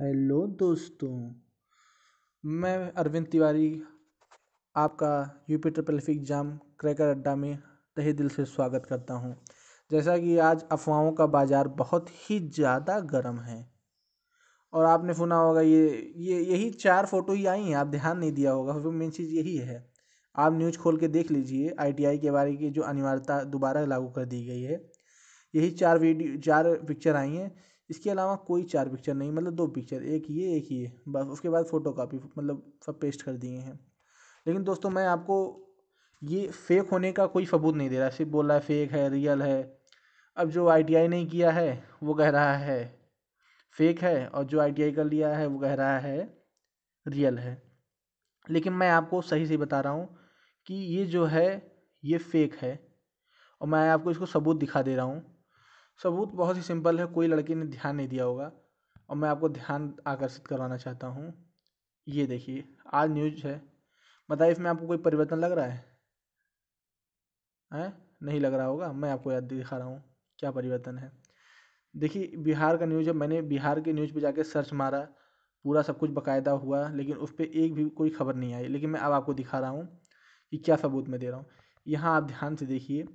hello दोस्तों मैं अरविंद तिवारी आपका UP triple F exam cracker अड्डा में तहे दिल से स्वागत करता हूं जैसा कि आज अफवाहों का बाज़ार बहुत ही ज़्यादा गर्म है और आपने सुना होगा ये ये यही चार फ़ोटो ही आई हैं आप ध्यान नहीं दिया होगा तो मेन चीज़ यही है आप न्यूज़ खोल के देख लीजिए आईटीआई के बारे की जो अनिवार्यता दोबारा लागू कर दी गई है यही चार वीडियो चार पिक्चर आई हैं इसके अलावा कोई चार पिक्चर नहीं मतलब दो पिक्चर एक ये एक ये बस उसके बाद फ़ोटो कापी मतलब सब पेस्ट कर दिए हैं लेकिन दोस्तों मैं आपको ये फेक होने का कोई सबूत नहीं दे रहा सिर्फ बोल रहा है फेक है रियल है अब जो आई नहीं किया है वो कह रहा है फेक है और जो आई कर लिया है वो कह रहा है रियल है लेकिन मैं आपको सही से बता रहा हूँ कि ये जो है ये फेक है और मैं आपको इसको सबूत दिखा दे रहा हूँ सबूत बहुत ही सिंपल है कोई लड़की ने ध्यान नहीं दिया होगा और मैं आपको ध्यान आकर्षित करवाना चाहता हूँ ये देखिए आज न्यूज है बताइए इसमें आपको कोई परिवर्तन लग रहा है हैं नहीं लग रहा होगा मैं आपको याद दिखा रहा हूँ क्या परिवर्तन है देखिए बिहार का न्यूज है मैंने बिहार के न्यूज पे जाके सर्च मारा पूरा सब कुछ बकायदा हुआ लेकिन उस पर एक भी कोई खबर नहीं आई लेकिन मैं अब आपको दिखा रहा हूँ कि क्या सबूत मैं दे रहा हूँ यहाँ आप ध्यान से देखिए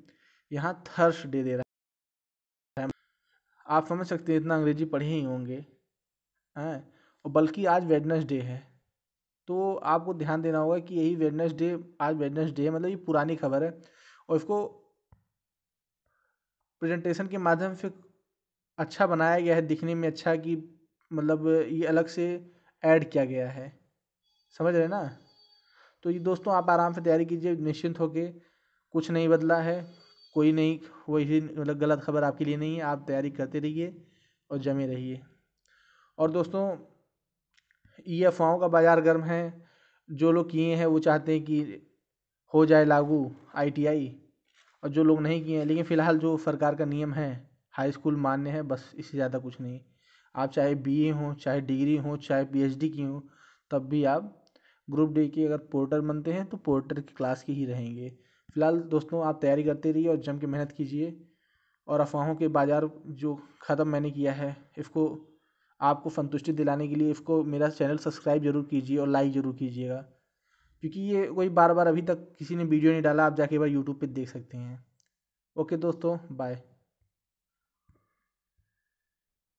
यहाँ डे दे रहा आप समझ सकते हैं इतना अंग्रेजी पढ़े ही होंगे हैं और बल्कि आज वेडनेसडे है तो आपको ध्यान देना होगा कि यही वेडनेसडे आज वेडनेसडे है मतलब ये पुरानी खबर है और इसको प्रेजेंटेशन के माध्यम से अच्छा बनाया गया है दिखने में अच्छा कि मतलब ये अलग से ऐड किया गया है समझ रहे ना तो ये दोस्तों आप आराम से तैयारी कीजिए निश्चिंत होके कुछ नहीं बदला है कोई नहीं कोई ही मतलब गलत खबर आपके लिए नहीं है आप तैयारी करते रहिए और जमे रहिए और दोस्तों ये अफवाहों का बाज़ार गर्म है जो लोग किए हैं वो चाहते हैं कि हो जाए लागू आईटीआई और जो लोग नहीं किए हैं लेकिन फ़िलहाल जो सरकार का नियम है हाई स्कूल मान्य है बस इससे ज़्यादा कुछ नहीं आप चाहे बीए हों चाहे डिग्री हों चाहे पीएचडी की हों तब भी आप ग्रुप डी के अगर पोर्टर बनते हैं तो पोर्टर की क्लास के ही रहेंगे फ़िलहाल दोस्तों आप तैयारी करते रहिए और जम के मेहनत कीजिए और अफवाहों के बाज़ार जो ख़त्म मैंने किया है इसको आपको संतुष्टि दिलाने के लिए इसको मेरा चैनल सब्सक्राइब ज़रूर कीजिए और लाइक ज़रूर कीजिएगा क्योंकि ये कोई बार बार अभी तक किसी ने वीडियो नहीं डाला आप जाके बार यूट्यूब पर देख सकते हैं ओके दोस्तों बाय